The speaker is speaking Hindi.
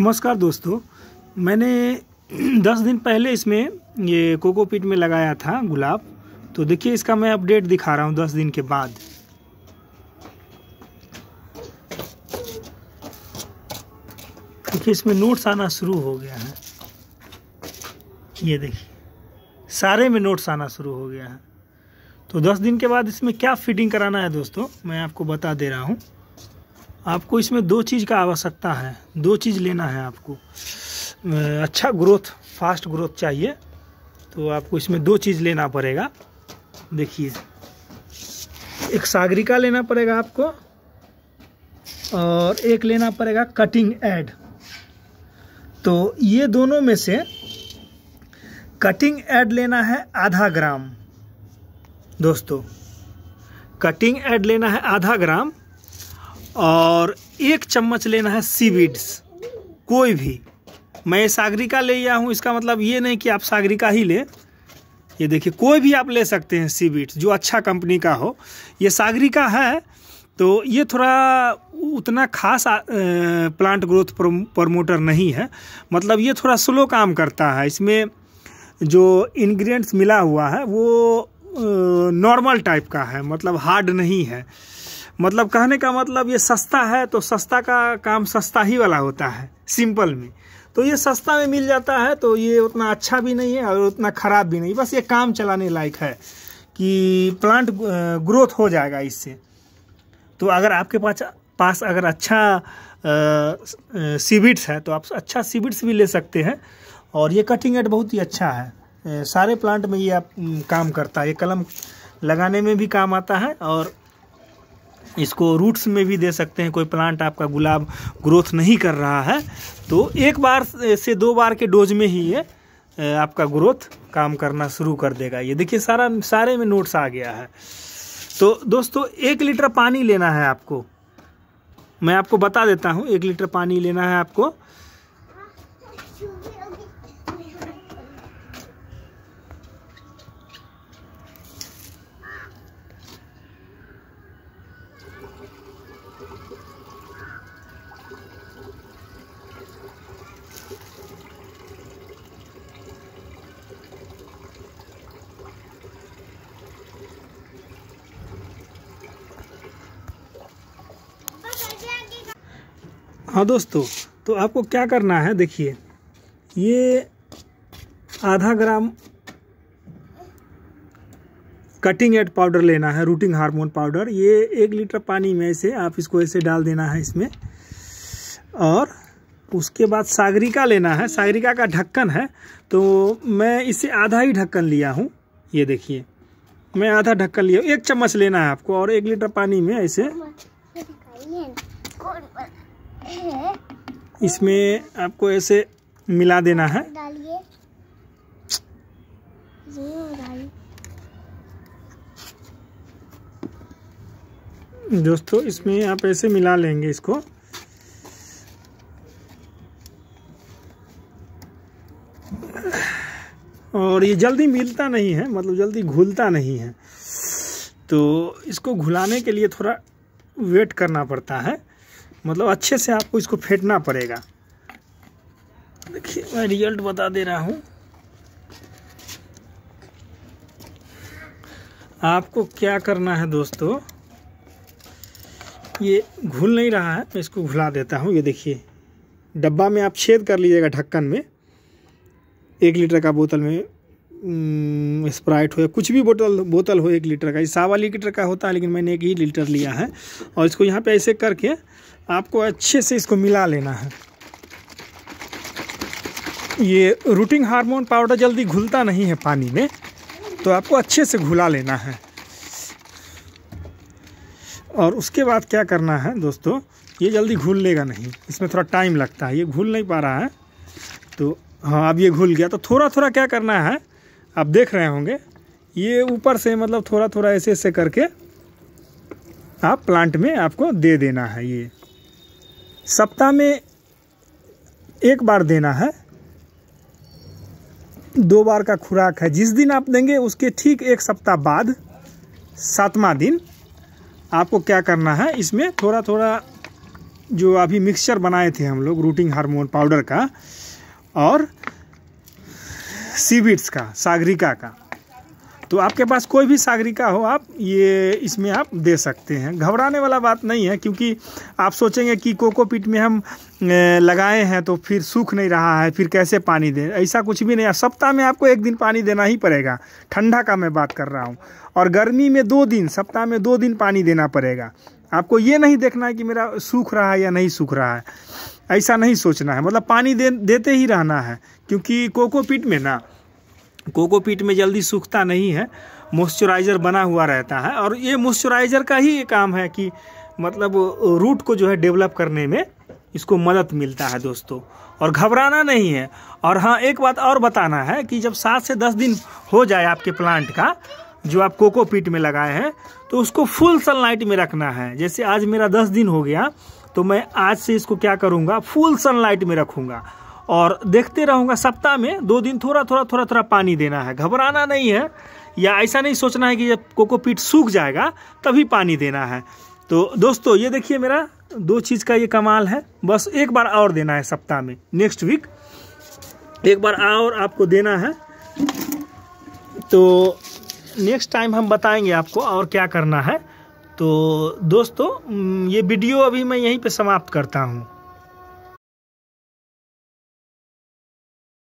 नमस्कार दोस्तों मैंने दस दिन पहले इसमें ये कोकोपीट में लगाया था गुलाब तो देखिए इसका मैं अपडेट दिखा रहा हूँ दस दिन के बाद देखिए इसमें नोट्स आना शुरू हो गया है ये देखिए सारे में नोट्स आना शुरू हो गया है तो दस दिन के बाद इसमें क्या फिटिंग कराना है दोस्तों मैं आपको बता दे रहा हूँ आपको इसमें दो चीज़ का आवश्यकता है दो चीज़ लेना है आपको अच्छा ग्रोथ फास्ट ग्रोथ चाहिए तो आपको इसमें दो चीज़ लेना पड़ेगा देखिए एक सागरिका लेना पड़ेगा आपको और एक लेना पड़ेगा कटिंग एड तो ये दोनों में से कटिंग एड लेना है आधा ग्राम दोस्तों कटिंग एड लेना है आधा ग्राम और एक चम्मच लेना है सीवीड्स कोई भी मैं सागरिका ले आया हूँ इसका मतलब ये नहीं कि आप सागरिका ही लें ये देखिए कोई भी आप ले सकते हैं सीवीड्स जो अच्छा कंपनी का हो ये सागरिका है तो ये थोड़ा उतना खास आ, प्लांट ग्रोथ प्रमोटर नहीं है मतलब ये थोड़ा स्लो काम करता है इसमें जो इन्ग्रीडियंट्स मिला हुआ है वो नॉर्मल टाइप का है मतलब हार्ड नहीं है मतलब कहने का मतलब ये सस्ता है तो सस्ता का काम सस्ता ही वाला होता है सिंपल में तो ये सस्ता में मिल जाता है तो ये उतना अच्छा भी नहीं है और उतना ख़राब भी नहीं बस ये काम चलाने लायक है कि प्लांट ग्रोथ हो जाएगा इससे तो अगर आपके पास पास अगर अच्छा सीबिट्स है तो आप अच्छा सीबिट्स भी ले सकते हैं और ये कटिंग एड बहुत ही अच्छा है सारे प्लांट में ये आप काम करता है ये कलम लगाने में भी काम आता है और इसको रूट्स में भी दे सकते हैं कोई प्लांट आपका गुलाब ग्रोथ नहीं कर रहा है तो एक बार से दो बार के डोज में ही ये आपका ग्रोथ काम करना शुरू कर देगा ये देखिए सारा सारे में नोट्स आ गया है तो दोस्तों एक लीटर पानी लेना है आपको मैं आपको बता देता हूँ एक लीटर पानी लेना है आपको हाँ दोस्तों तो आपको क्या करना है देखिए ये आधा ग्राम कटिंग एड पाउडर लेना है रूटिंग हार्मोन पाउडर ये एक लीटर पानी में से आप इसको ऐसे डाल देना है इसमें और उसके बाद सागरिका लेना है सागरिका का ढक्कन है तो मैं इसे आधा ही ढक्कन लिया हूँ ये देखिए मैं आधा ढक्कन लिया एक चम्मच लेना है आपको और एक लीटर पानी में ऐसे इसमें आपको ऐसे मिला देना है दोस्तों इसमें आप ऐसे मिला लेंगे इसको और ये जल्दी मिलता नहीं है मतलब जल्दी घुलता नहीं है तो इसको घुलाने के लिए थोड़ा वेट करना पड़ता है मतलब अच्छे से आपको इसको फेंटना पड़ेगा देखिए मैं रिजल्ट बता दे रहा हूँ आपको क्या करना है दोस्तों ये घुल नहीं रहा है मैं इसको घुला देता हूँ ये देखिए डब्बा में आप छेद कर लीजिएगा ढक्कन में एक लीटर का बोतल में स्प्राइट हो या कुछ भी बोतल बोतल हो एक लीटर का ये सावा लीटर का होता है लेकिन मैंने एक ही लीटर लिया है और इसको यहाँ पे ऐसे करके आपको अच्छे से इसको मिला लेना है ये रूटिंग हार्मोन पाउडर जल्दी घुलता नहीं है पानी में तो आपको अच्छे से घुला लेना है और उसके बाद क्या करना है दोस्तों ये जल्दी घुल लेगा नहीं इसमें थोड़ा टाइम लगता है ये घुल नहीं पा रहा है तो हाँ अब ये घुल गया तो थोड़ा थोड़ा क्या करना है आप देख रहे होंगे ये ऊपर से मतलब थोड़ा थोड़ा ऐसे ऐसे करके आप प्लांट में आपको दे देना है ये सप्ताह में एक बार देना है दो बार का खुराक है जिस दिन आप देंगे उसके ठीक एक सप्ताह बाद सातवां दिन आपको क्या करना है इसमें थोड़ा थोड़ा जो अभी मिक्सचर बनाए थे हम लोग रूटिंग हार्मोन पाउडर का और सीविट्स का सागरिका का तो आपके पास कोई भी सागरिका हो आप ये इसमें आप दे सकते हैं घबराने वाला बात नहीं है क्योंकि आप सोचेंगे कि कोकोपीट में हम लगाए हैं तो फिर सूख नहीं रहा है फिर कैसे पानी दें ऐसा कुछ भी नहीं है सप्ताह में आपको एक दिन पानी देना ही पड़ेगा ठंडा का मैं बात कर रहा हूँ और गर्मी में दो दिन सप्ताह में दो दिन पानी देना पड़ेगा आपको ये नहीं देखना है कि मेरा सूख रहा है या नहीं सूख रहा है ऐसा नहीं सोचना है मतलब पानी दे देते ही रहना है क्योंकि कोकोपीट में ना कोकोपीट में जल्दी सूखता नहीं है मॉइस्चराइज़र बना हुआ रहता है और ये मॉइस्चराइज़र का ही काम है कि मतलब रूट को जो है डेवलप करने में इसको मदद मिलता है दोस्तों और घबराना नहीं है और हाँ एक बात और बताना है कि जब सात से दस दिन हो जाए आपके प्लांट का जो आप कोकोपीट में लगाए हैं तो उसको फुल सनलाइट में रखना है जैसे आज मेरा दस दिन हो गया तो मैं आज से इसको क्या करूँगा फुल सनलाइट में रखूँगा और देखते रहूँगा सप्ताह में दो दिन थोड़ा थोड़ा थोड़ा थोड़ा पानी देना है घबराना नहीं है या ऐसा नहीं सोचना है कि जब कोकोपीट सूख जाएगा तभी पानी देना है तो दोस्तों ये देखिए मेरा दो चीज़ का ये कमाल है बस एक बार और देना है सप्ताह में नेक्स्ट वीक एक बार और आपको देना है तो नेक्स्ट टाइम हम बताएंगे आपको और क्या करना है तो दोस्तों ये वीडियो अभी मैं यहीं पे समाप्त करता हूँ